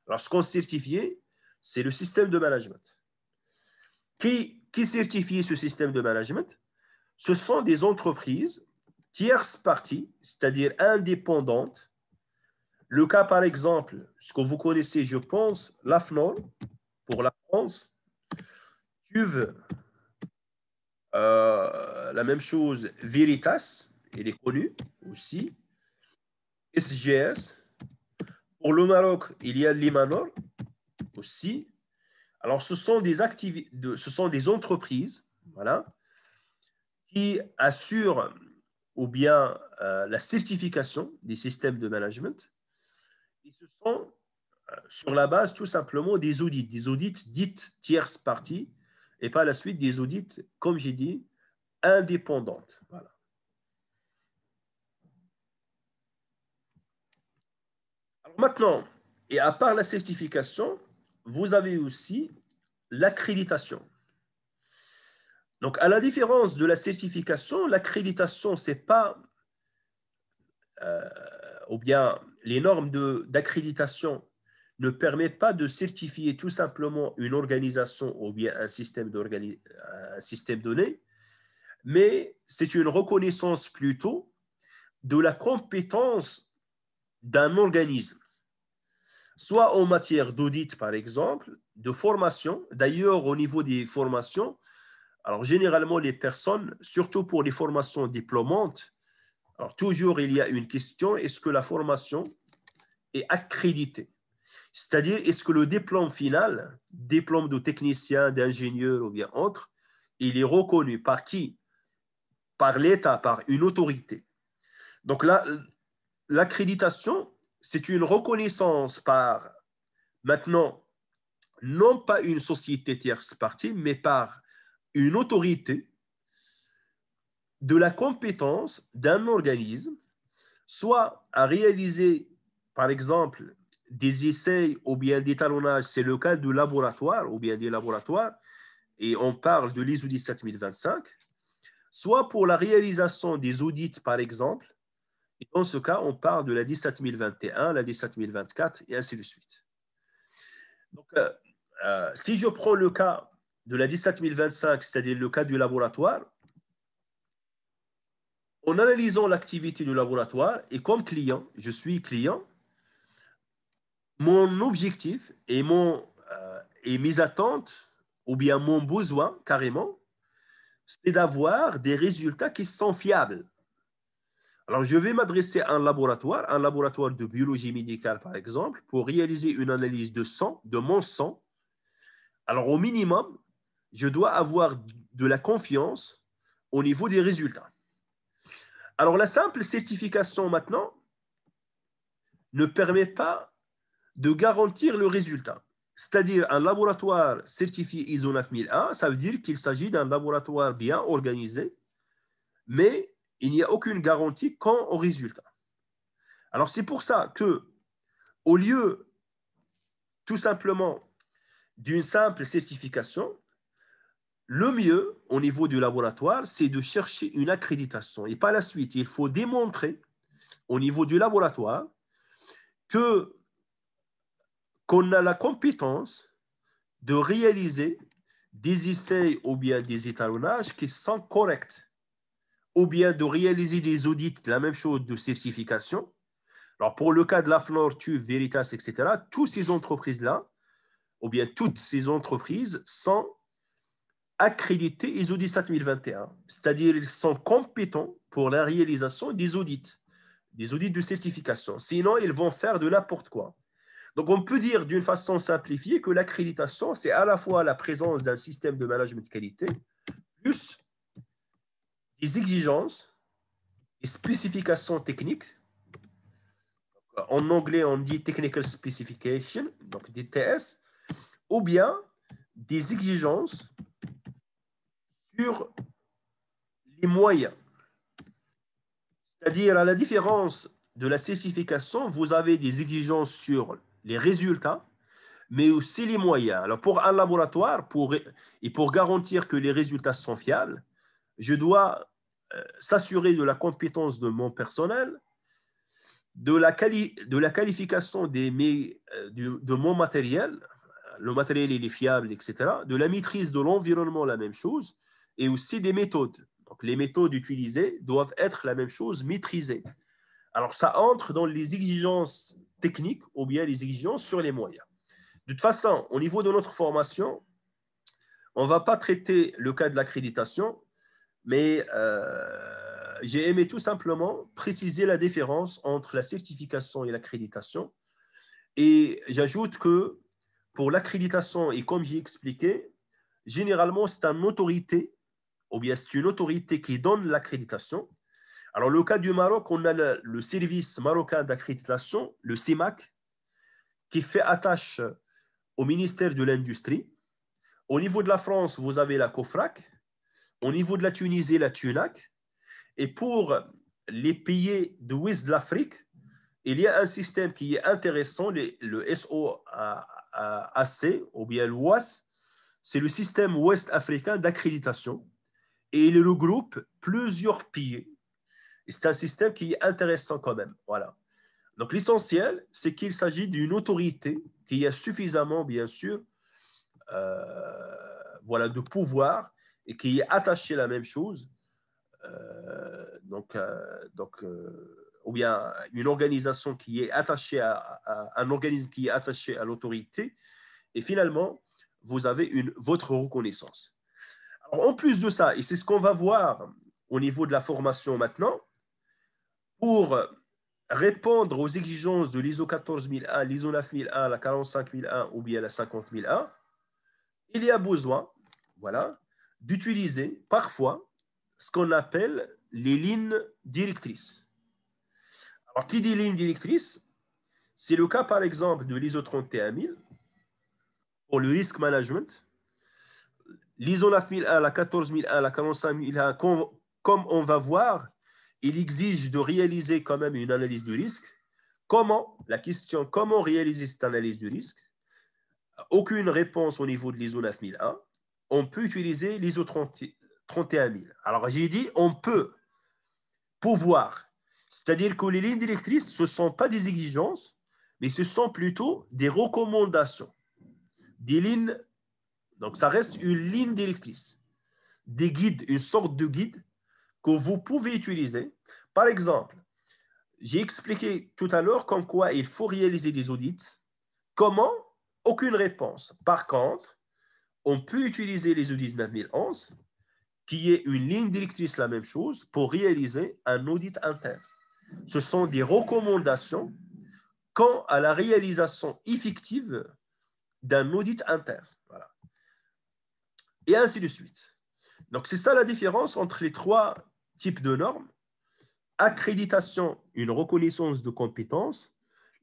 Alors, ce qu'on certifie, c'est le système de management. Qui, qui certifie ce système de management Ce sont des entreprises tierces parties, c'est-à-dire indépendantes. Le cas, par exemple, ce que vous connaissez, je pense, l'AFNOR, pour la France, tu euh, la même chose, Veritas, il est connu aussi. SGS. Pour le Maroc, il y a l'Imanor aussi. Alors, ce sont des, de, ce sont des entreprises voilà, qui assurent ou bien euh, la certification des systèmes de management. Et ce sont euh, sur la base tout simplement des audits, des audits dites tierces parties et par la suite des audits, comme j'ai dit, indépendantes. Voilà. Maintenant, et à part la certification, vous avez aussi l'accréditation. Donc, à la différence de la certification, l'accréditation, c'est pas, euh, ou bien les normes d'accréditation ne permettent pas de certifier tout simplement une organisation ou bien un système, un système donné, mais c'est une reconnaissance plutôt de la compétence d'un organisme soit en matière d'audit, par exemple, de formation. D'ailleurs, au niveau des formations, alors généralement, les personnes, surtout pour les formations diplômantes, alors toujours il y a une question, est-ce que la formation est accréditée C'est-à-dire, est-ce que le diplôme final, diplôme de technicien, d'ingénieur ou bien autre, il est reconnu par qui Par l'État, par une autorité. Donc là, l'accréditation, c'est une reconnaissance par, maintenant, non pas une société tierce partie, mais par une autorité de la compétence d'un organisme, soit à réaliser, par exemple, des essais ou bien des talonnages, c'est le cas du laboratoire ou bien des laboratoires, et on parle de l'ISO 17025, soit pour la réalisation des audits, par exemple, dans ce cas, on parle de la 17021, la 17024 et ainsi de suite. Donc, euh, euh, si je prends le cas de la 17025, c'est-à-dire le cas du laboratoire, en analysant l'activité du laboratoire et comme client, je suis client, mon objectif et, mon, euh, et mes attentes, ou bien mon besoin carrément, c'est d'avoir des résultats qui sont fiables. Alors, je vais m'adresser à un laboratoire, un laboratoire de biologie médicale, par exemple, pour réaliser une analyse de sang, de mon sang. Alors, au minimum, je dois avoir de la confiance au niveau des résultats. Alors, la simple certification maintenant ne permet pas de garantir le résultat. C'est-à-dire un laboratoire certifié ISO 9001, ça veut dire qu'il s'agit d'un laboratoire bien organisé, mais il n'y a aucune garantie quant au résultat. Alors c'est pour ça que, au lieu tout simplement d'une simple certification, le mieux au niveau du laboratoire, c'est de chercher une accréditation. Et par la suite, il faut démontrer au niveau du laboratoire que qu'on a la compétence de réaliser des essais ou bien des étalonnages qui sont corrects ou bien de réaliser des audits, la même chose de certification. Alors, pour le cas de la Flore, Veritas, etc., toutes ces entreprises-là, ou bien toutes ces entreprises, sont accréditées ISO 17021, c'est-à-dire ils sont compétents pour la réalisation des audits, des audits de certification. Sinon, ils vont faire de n'importe quoi. Donc, on peut dire d'une façon simplifiée que l'accréditation, c'est à la fois la présence d'un système de management de qualité, plus exigences, et spécifications techniques. En anglais, on dit Technical Specification, donc des TS, ou bien des exigences sur les moyens. C'est-à-dire, à la différence de la certification, vous avez des exigences sur les résultats, mais aussi les moyens. Alors, pour un laboratoire, pour, et pour garantir que les résultats sont fiables, je dois s'assurer de la compétence de mon personnel, de la, de la qualification des, mes, euh, de, mon matériel, le matériel il est fiable, etc., de la maîtrise de l'environnement, la même chose, et aussi des méthodes. Donc les méthodes utilisées doivent être la même chose, maîtrisées. Alors ça entre dans les exigences techniques ou bien les exigences sur les moyens. De toute façon, au niveau de notre formation, on ne va pas traiter le cas de l'accréditation mais euh, j'ai aimé tout simplement préciser la différence entre la certification et l'accréditation. Et j'ajoute que pour l'accréditation, et comme j'ai expliqué, généralement, c'est une autorité, ou bien c'est une autorité qui donne l'accréditation. Alors, le cas du Maroc, on a le, le service marocain d'accréditation, le CIMAC, qui fait attache au ministère de l'Industrie. Au niveau de la France, vous avez la COFRAC, au niveau de la Tunisie, la TUNAC. Et pour les pays de l'ouest de l'Afrique, il y a un système qui est intéressant, le SOAC ou bien l'OAS, c'est le système ouest africain d'accréditation et il regroupe plusieurs pays. C'est un système qui est intéressant quand même. Voilà. Donc l'essentiel, c'est qu'il s'agit d'une autorité qui a suffisamment, bien sûr, euh, voilà, de pouvoir et qui est attaché à la même chose, euh, donc, euh, donc euh, ou bien une organisation qui est attachée à, un organisme qui est attaché à l'autorité, et finalement, vous avez une, votre reconnaissance. en plus de ça, et c'est ce qu'on va voir au niveau de la formation maintenant, pour répondre aux exigences de l'ISO 14001, l'ISO 9001, la 45001 ou bien la 50001, il y a besoin, voilà, d'utiliser parfois ce qu'on appelle les lignes directrices. Alors, qui dit ligne directrice C'est le cas, par exemple, de l'ISO 31000 pour le risk management. L'ISO 9001, la 14001, la 45001, comme on va voir, il exige de réaliser quand même une analyse du risque. Comment La question comment réaliser cette analyse du risque Aucune réponse au niveau de l'ISO 9001 on peut utiliser l'ISO 31000. Alors, j'ai dit, on peut pouvoir. C'est-à-dire que les lignes directrices, ce ne sont pas des exigences, mais ce sont plutôt des recommandations. Des lignes, donc ça reste une ligne directrice, des guides, une sorte de guide que vous pouvez utiliser. Par exemple, j'ai expliqué tout à l'heure comme quoi il faut réaliser des audits. Comment Aucune réponse. Par contre, on peut utiliser les audits 1911, qui est une ligne directrice, la même chose, pour réaliser un audit interne. Ce sont des recommandations quant à la réalisation effective d'un audit interne. Et ainsi de suite. Donc, c'est ça la différence entre les trois types de normes. Accréditation, une reconnaissance de compétences,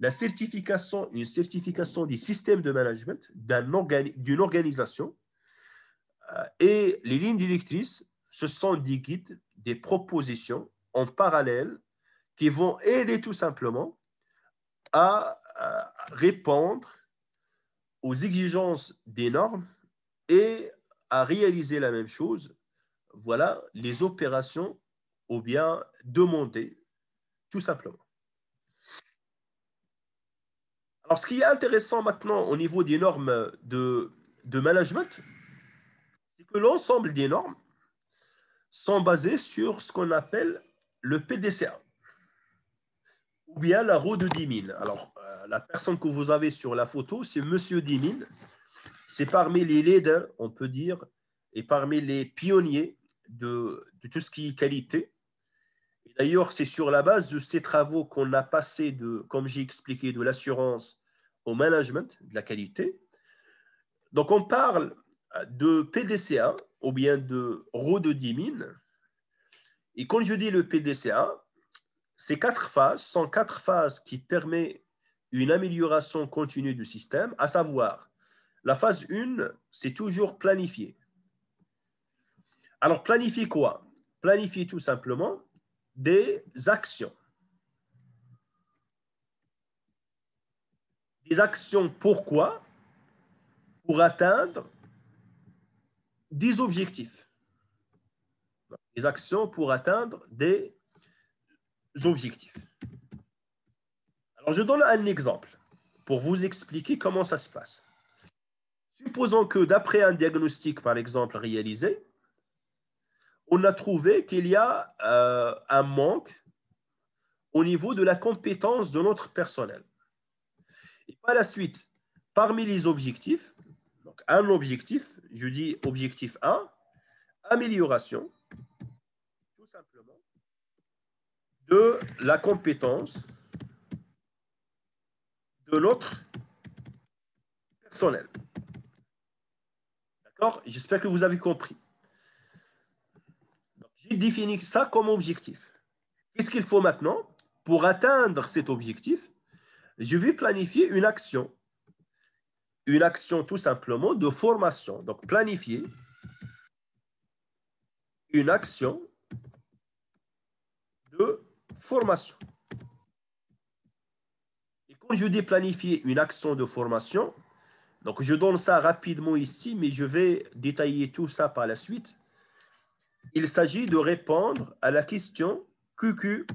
la certification, une certification du système de management d'une organisation euh, et les lignes directrices, ce sont des guides, des propositions en parallèle qui vont aider tout simplement à, répondre aux exigences des normes et à réaliser la même chose, voilà les opérations ou bien demandées, tout simplement. Alors, ce qui est intéressant maintenant au niveau des normes de, management, c'est que l'ensemble des normes sont basées sur ce qu'on appelle le PDCA, ou bien la roue de 10 Alors, euh, la personne que vous avez sur la photo, c'est M. Dimine. C'est parmi les leaders, on peut dire, et parmi les pionniers de, tout ce qui est qualité. D'ailleurs, c'est sur la base de ces travaux qu'on a passé de, comme j'ai expliqué, de l'assurance au management de la qualité. Donc, on parle euh, de PDCA ou bien de mines. Et quand je dis le PDCA, ces quatre phases sont quatre phases qui permettent une amélioration continue du système, à savoir la phase 1, c'est toujours planifier. Alors, planifier quoi Planifier tout simplement des actions. actions. Pourquoi Pour atteindre des objectifs. Les actions pour atteindre des objectifs. Alors, je donne un exemple pour vous expliquer comment ça se passe. Supposons que d'après un diagnostic, par exemple, réalisé, on a trouvé qu'il y a euh, un manque au niveau de la compétence de notre personnel. Et par la suite, parmi les objectifs, donc un objectif, je dis objectif 1, amélioration, tout simplement, de la compétence de notre personnel. D'accord J'espère que vous avez compris. J'ai défini ça comme objectif. Qu'est-ce qu'il faut maintenant pour atteindre cet objectif je vais planifier une action. Une action tout simplement de formation. Donc, planifier une action de formation. Et quand je dis planifier une action de formation, donc je donne ça rapidement ici, mais je vais détailler tout ça par la suite. Il s'agit de répondre à la question QQ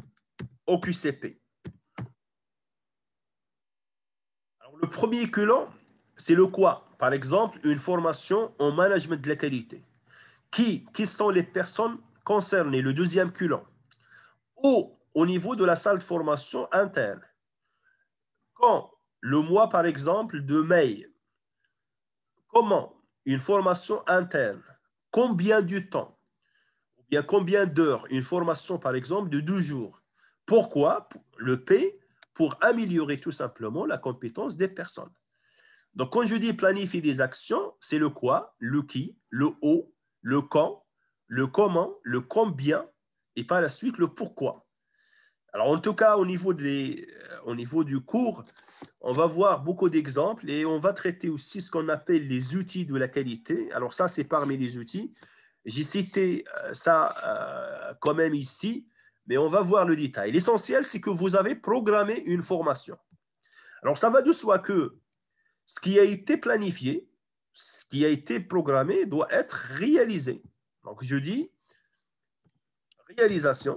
au QCP. le premier culant, c'est le quoi Par exemple, une formation en management de la qualité. Qui, qui sont les personnes concernées Le deuxième culant. Ou au niveau de la salle de formation interne. Quand le mois, par exemple, de mai, comment une formation interne, combien de temps bien combien d'heures une formation, par exemple, de 12 jours Pourquoi le P pour améliorer tout simplement la compétence des personnes. Donc, quand je dis planifier des actions, c'est le quoi, le qui, le où, le quand, le comment, le combien, et par la suite, le pourquoi. Alors, en tout cas, au niveau, des, euh, au niveau du cours, on va voir beaucoup d'exemples et on va traiter aussi ce qu'on appelle les outils de la qualité. Alors, ça, c'est parmi les outils. J'ai cité euh, ça euh, quand même ici, mais on va voir le détail. L'essentiel, c'est que vous avez programmé une formation. Alors, ça va de soi que ce qui a été planifié, ce qui a été programmé doit être réalisé. Donc, je dis réalisation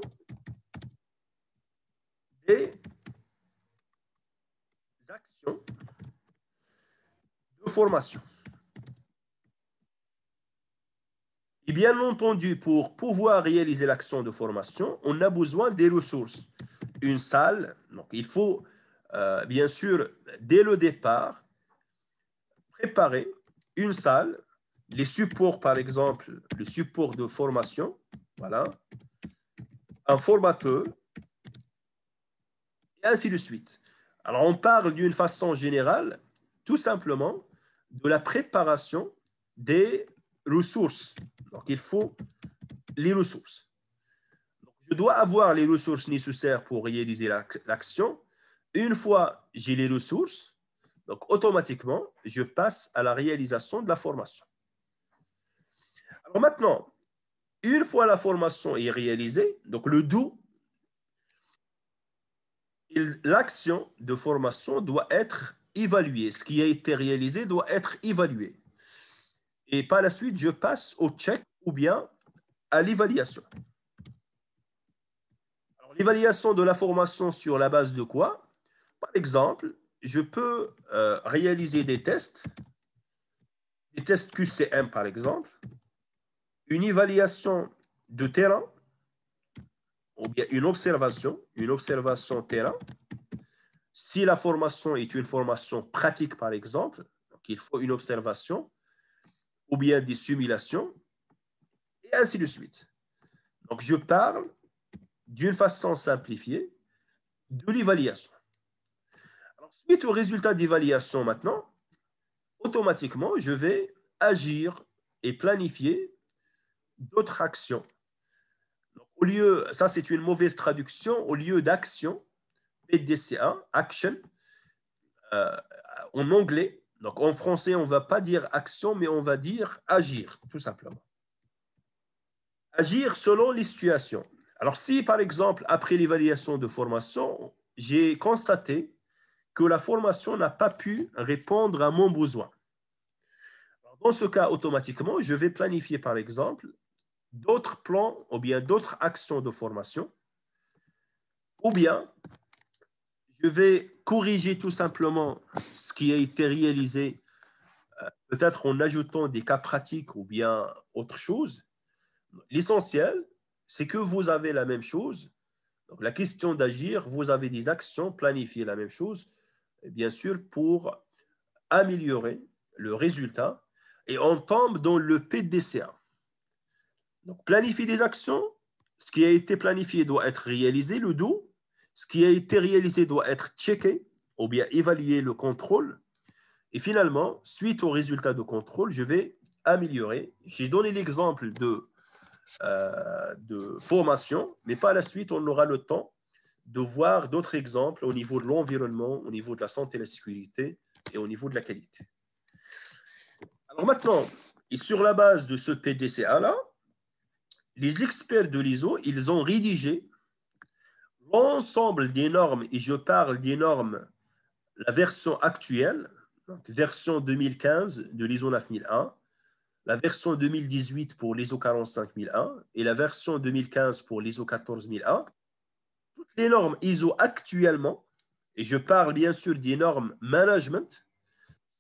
des actions de formation. Et eh bien entendu, pour pouvoir réaliser l'action de formation, on a besoin des ressources. Une salle, donc il faut euh, bien sûr, dès le départ, préparer une salle, les supports par exemple, le support de formation, voilà, un formateur, et ainsi de suite. Alors on parle d'une façon générale, tout simplement, de la préparation des ressources donc, il faut les ressources. je dois avoir les ressources nécessaires pour réaliser l'action. Une fois j'ai les ressources, donc automatiquement, je passe à la réalisation de la formation. Alors maintenant, une fois la formation est réalisée, donc le do, l'action de formation doit être évaluée. Ce qui a été réalisé doit être évalué. Et par la suite, je passe au check ou bien à l'évaluation. L'évaluation de la formation sur la base de quoi Par exemple, je peux euh, réaliser des tests, des tests QCM par exemple, une évaluation de terrain, ou bien une observation, une observation terrain. Si la formation est une formation pratique par exemple, il faut une observation, ou bien des simulations, et ainsi de suite. Donc, je parle d'une façon simplifiée de l'évaluation. Suite au résultat d'évaluation maintenant, automatiquement, je vais agir et planifier d'autres actions. au lieu, ça c'est une mauvaise traduction, au lieu d'action, PDCA, action, euh, en anglais, donc en français, on ne va pas dire action, mais on va dire agir, tout simplement. Agir selon les situations. Alors si, par exemple, après l'évaluation de formation, j'ai constaté que la formation n'a pas pu répondre à mon besoin. Dans ce cas, automatiquement, je vais planifier, par exemple, d'autres plans ou bien d'autres actions de formation, ou bien je vais corriger tout simplement ce qui a été réalisé, euh, peut-être en ajoutant des cas pratiques ou bien autre chose. L'essentiel, c'est que vous avez la même chose. la question d'agir, vous avez des actions planifiées, la même chose, bien sûr, pour améliorer le résultat. Et on tombe dans le PDCA. Donc, planifier des actions, ce qui a été planifié doit être réalisé, le dos ce qui a été réalisé doit être checké ou bien évaluer le contrôle. Et finalement, suite aux résultats de contrôle, je vais améliorer. J'ai donné l'exemple de, euh, de formation, mais par la suite, on aura le temps de voir d'autres exemples au niveau de l'environnement, au niveau de la santé et la sécurité et au niveau de la qualité. Alors maintenant, et sur la base de ce PDCA-là, les experts de l'ISO, ils ont rédigé ensemble des normes, et je parle des normes, la version actuelle, version 2015 de l'ISO 9001, la version 2018 pour l'ISO 45001 et la version 2015 pour l'ISO 14001, toutes les normes ISO actuellement, et je parle bien sûr des normes management,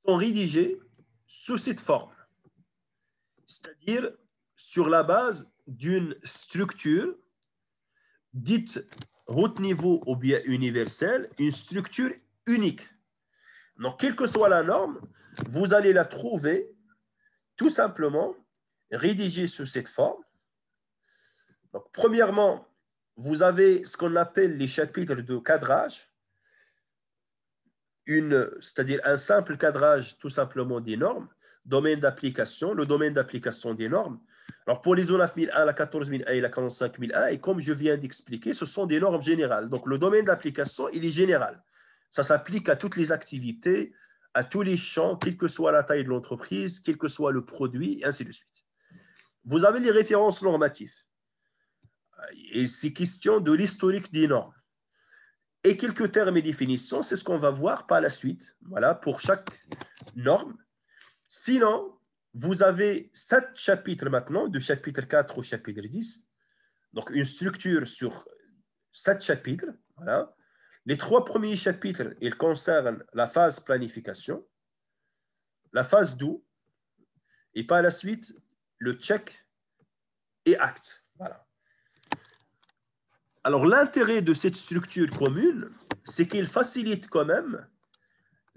sont rédigées sous cette forme, c'est-à-dire sur la base d'une structure dite haut niveau ou bien universel, une structure unique. Donc, quelle que soit la norme, vous allez la trouver tout simplement rédigée sous cette forme. Donc, premièrement, vous avez ce qu'on appelle les chapitres de cadrage, c'est-à-dire un simple cadrage tout simplement des normes domaine d'application, le domaine d'application des normes. Alors, pour les zones 9001, la 14001 et la 45001, et comme je viens d'expliquer, ce sont des normes générales. Donc, le domaine d'application, il est général. Ça s'applique à toutes les activités, à tous les champs, quelle que soit la taille de l'entreprise, quel que soit le produit, et ainsi de suite. Vous avez les références normatives. Et c'est question de l'historique des normes. Et quelques termes et définitions, c'est ce qu'on va voir par la suite. Voilà, pour chaque norme, Sinon, vous avez sept chapitres maintenant, de chapitre 4 au chapitre 10. Donc, une structure sur sept chapitres. Les trois premiers chapitres, ils concernent la phase planification, la phase d'où, et par la suite, le check et acte. Alors, l'intérêt de cette structure commune, c'est qu'il facilite quand même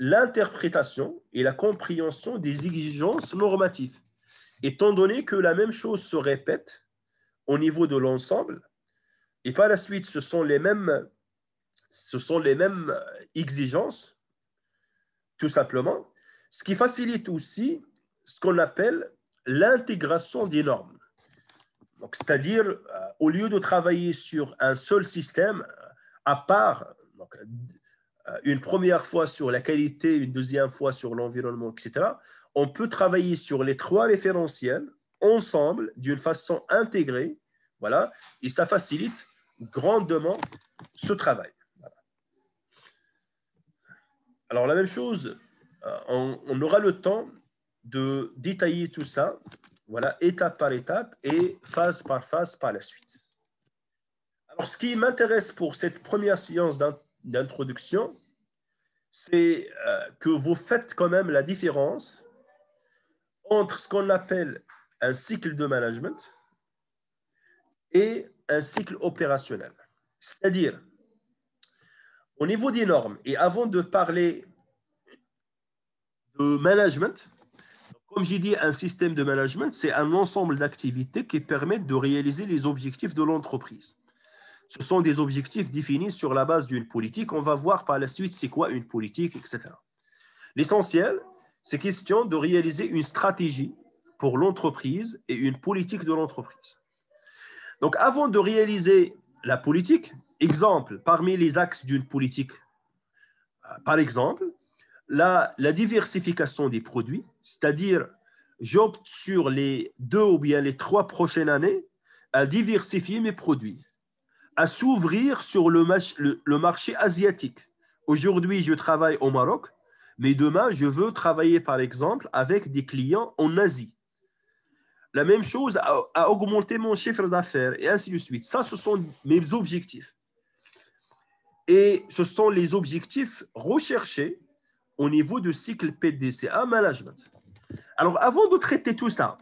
l'interprétation et la compréhension des exigences normatives. Étant donné que la même chose se répète au niveau de l'ensemble, et par la suite, ce sont les mêmes, ce sont les mêmes exigences, tout simplement, ce qui facilite aussi ce qu'on appelle l'intégration des normes. C'est-à-dire, euh, au lieu de travailler sur un seul système, à part euh, une première fois sur la qualité, une deuxième fois sur l'environnement, etc., on peut travailler sur les trois référentiels ensemble d'une façon intégrée. Voilà, et ça facilite grandement ce travail. Alors, la même chose, euh, on, aura le temps de détailler tout ça, voilà, étape par étape et phase par phase par la suite. Alors, ce qui m'intéresse pour cette première séance d'introduction, c'est euh, que vous faites quand même la différence entre ce qu'on appelle un cycle de management et un cycle opérationnel. C'est-à-dire, au niveau des normes, et avant de parler de management, comme j'ai dit, un système de management, c'est un ensemble d'activités qui permettent de réaliser les objectifs de l'entreprise. Ce sont des objectifs définis sur la base d'une politique. On va voir par la suite c'est quoi une politique, etc. L'essentiel, c'est question de réaliser une stratégie pour l'entreprise et une politique de l'entreprise. Donc avant de réaliser la politique, exemple, parmi les axes d'une politique, euh, par exemple, la, la diversification des produits, c'est-à-dire j'opte sur les deux ou bien les trois prochaines années à diversifier mes produits à s'ouvrir sur le, le, marché asiatique. Aujourd'hui, je travaille au Maroc, mais demain, je veux travailler, par exemple, avec des clients en Asie. La même chose, à, à augmenter mon chiffre d'affaires et ainsi de suite. Ça, ce sont mes objectifs. Et ce sont les objectifs recherchés au niveau du cycle PDCA management. Alors, avant de traiter tout ça,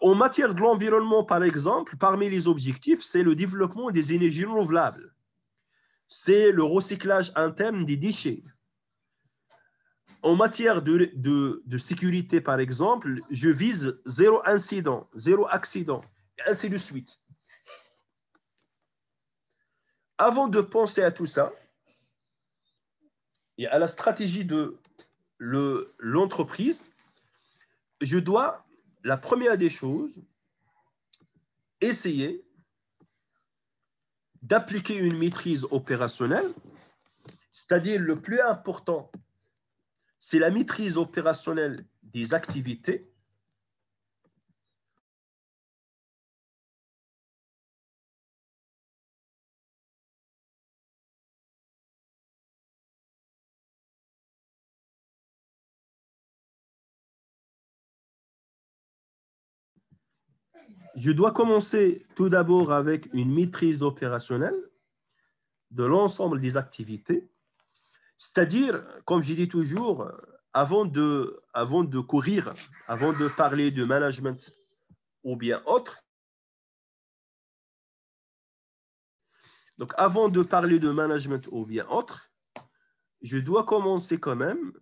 en matière de l'environnement, par exemple, parmi les objectifs, c'est le développement des énergies renouvelables. C'est le recyclage interne des déchets. En matière de, sécurité, par exemple, je vise zéro incident, zéro accident, et ainsi de suite. Avant de penser à tout ça, et à la stratégie de l'entreprise, je dois la première des choses, essayer d'appliquer une maîtrise opérationnelle, c'est-à-dire le plus important, c'est la maîtrise opérationnelle des activités je dois commencer tout d'abord avec une maîtrise opérationnelle de l'ensemble des activités. C'est-à-dire, comme je dis toujours, avant de, courir, avant de parler de management ou bien autre, donc avant de parler de management ou bien autre, je dois commencer quand même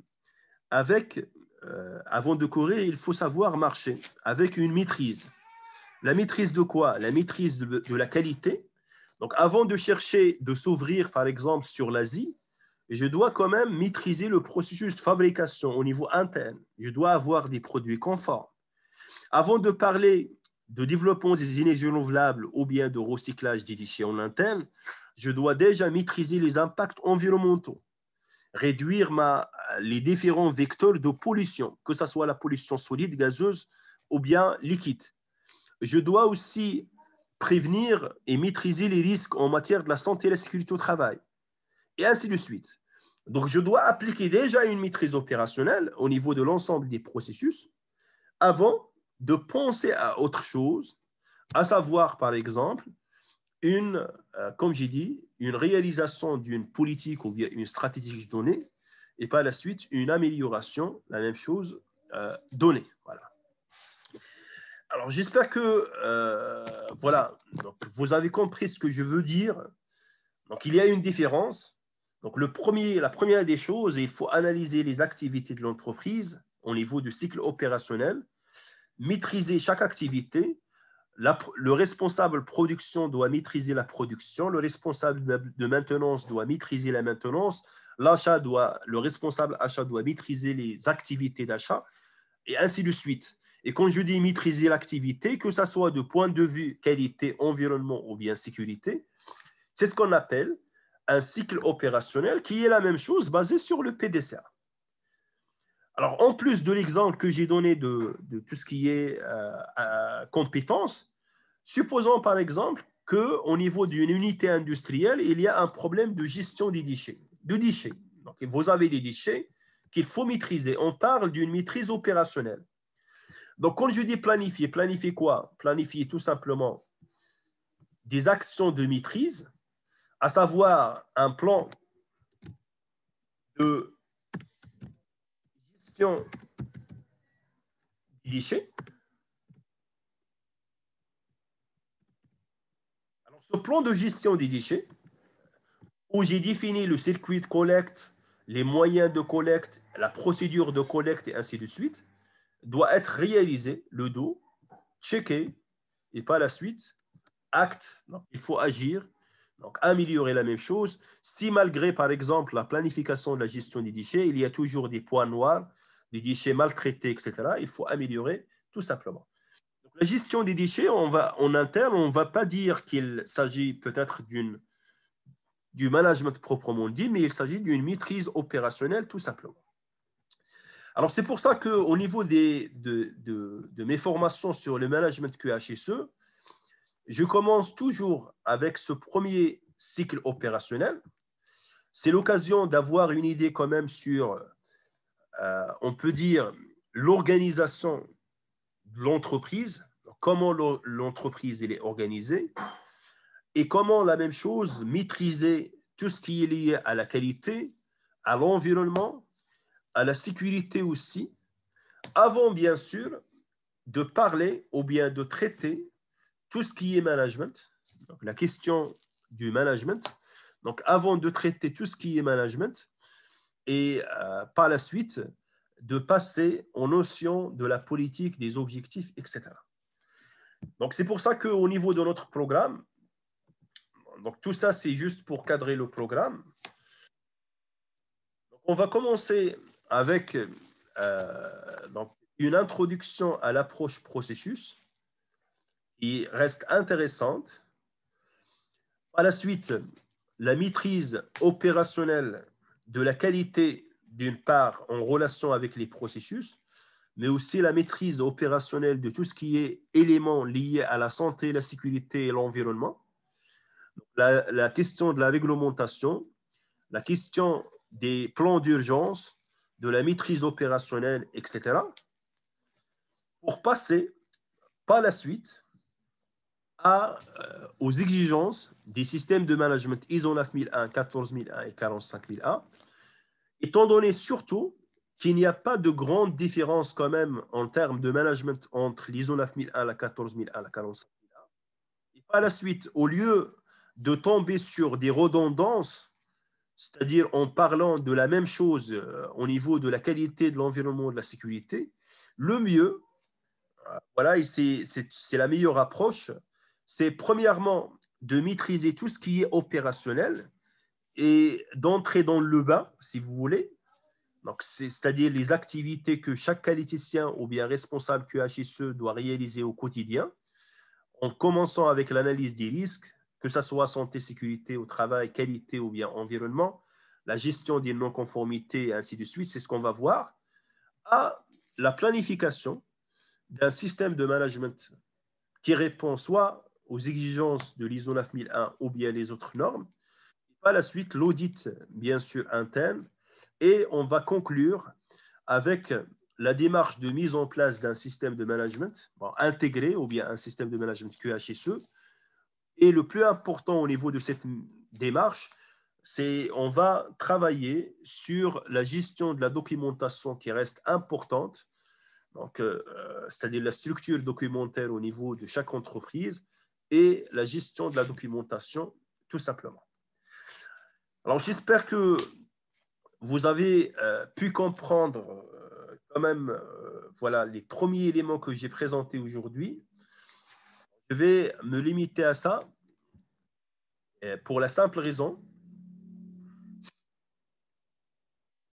avec, euh, avant de courir, il faut savoir marcher avec une maîtrise. La maîtrise de quoi La maîtrise de, la qualité. Donc avant de chercher de s'ouvrir, par exemple, sur l'Asie, je dois quand même maîtriser le processus de fabrication au niveau interne. Je dois avoir des produits conformes. Avant de parler de développement des énergies renouvelables ou bien de recyclage des déchets en interne, je dois déjà maîtriser les impacts environnementaux, réduire les différents vecteurs de pollution, que ce soit la pollution solide, gazeuse ou bien liquide je dois aussi prévenir et maîtriser les risques en matière de la santé et la sécurité au travail, et ainsi de suite. Donc, je dois appliquer déjà une maîtrise opérationnelle au niveau de l'ensemble des processus avant de penser à autre chose, à savoir, par exemple, une, euh, comme j'ai dit, une réalisation d'une politique ou bien une stratégie donnée, et par la suite, une amélioration, la même chose euh, donnée. Voilà. Alors j'espère que euh, voilà, vous avez compris ce que je veux dire. Donc il y a une différence. Donc le premier, la première des choses, il faut analyser les activités de l'entreprise au niveau du cycle opérationnel, maîtriser chaque activité. le responsable production doit maîtriser la production, le responsable de maintenance doit maîtriser la maintenance, l'achat doit, le responsable achat doit maîtriser les activités d'achat, et ainsi de suite. Et quand je dis maîtriser l'activité, que ce soit de point de vue qualité, environnement ou bien sécurité, c'est ce qu'on appelle un cycle opérationnel qui est la même chose basé sur le PDCA. Alors, en plus de l'exemple que j'ai donné de, tout ce qui est euh, euh, compétence, supposons par exemple qu'au niveau d'une unité industrielle, il y a un problème de gestion des déchets. De déchets. Donc, vous avez des déchets qu'il faut maîtriser. On parle d'une maîtrise opérationnelle. Donc, quand je dis planifier, planifier quoi Planifier tout simplement des actions de maîtrise, à savoir un plan de gestion des déchets. Alors, ce plan de gestion des déchets, où j'ai défini le circuit de collecte, les moyens de collecte, la procédure de collecte et ainsi de suite, doit être réalisé, le dos, checké, et pas la suite, acte, il faut agir, donc améliorer la même chose. Si malgré, par exemple, la planification de la gestion des déchets, il y a toujours des points noirs, des déchets maltraités, etc., il faut améliorer tout simplement. la gestion des déchets, on va, en interne, on ne va pas dire qu'il s'agit peut-être du management proprement dit, mais il s'agit d'une maîtrise opérationnelle tout simplement. Alors, c'est pour ça qu'au niveau des, de, mes formations sur le management QHSE, je commence toujours avec ce premier cycle opérationnel. C'est l'occasion d'avoir une idée quand même sur, euh, on peut dire, l'organisation de l'entreprise, comment l'entreprise est organisée, et comment la même chose, maîtriser tout ce qui est lié à la qualité, à l'environnement, à la sécurité aussi, avant bien sûr de parler ou bien de traiter tout ce qui est management, donc la question du management. Donc avant de traiter tout ce qui est management et euh, par la suite de passer aux notions de la politique, des objectifs, etc. Donc c'est pour ça qu'au niveau de notre programme, donc tout ça c'est juste pour cadrer le programme. on va commencer avec euh, une introduction à l'approche processus qui reste intéressante. Par la suite, la maîtrise opérationnelle de la qualité d'une part en relation avec les processus, mais aussi la maîtrise opérationnelle de tout ce qui est éléments liés à la santé, la sécurité et l'environnement, la question de la réglementation, la question des plans d'urgence, de la maîtrise opérationnelle, etc., pour passer par la suite euh, aux exigences des systèmes de management ISO 9001, 14001 et 45001, étant donné surtout qu'il n'y a pas de grande différence quand même en termes de management entre l'ISO 9001, la 14001, la 45001. Et par la suite, au lieu de tomber sur des redondances c'est-à-dire en parlant de la même chose euh, au niveau de la qualité de l'environnement, de la sécurité, le mieux, euh, voilà, c'est la meilleure approche, c'est premièrement de maîtriser tout ce qui est opérationnel et d'entrer dans le bain, si vous voulez. c'est-à-dire les activités que chaque qualiticien ou bien responsable QHSE doit réaliser au quotidien, en commençant avec l'analyse des risques, que ce soit santé, sécurité au travail, qualité ou bien environnement, la gestion des non-conformités et ainsi de suite, c'est ce qu'on va voir, à la planification d'un système de management qui répond soit aux exigences de l'ISO 9001 ou bien les autres normes, À la suite l'audit, bien sûr, interne, et on va conclure avec la démarche de mise en place d'un système de management intégré ou bien un système de management QHSE et le plus important au niveau de cette démarche, c'est on va travailler sur la gestion de la documentation qui reste importante, donc euh, c'est-à-dire la structure documentaire au niveau de chaque entreprise et la gestion de la documentation tout simplement. Alors j'espère que vous avez euh, pu comprendre euh, quand même voilà les premiers éléments que j'ai présentés aujourd'hui. Je vais me limiter à ça eh, pour la simple raison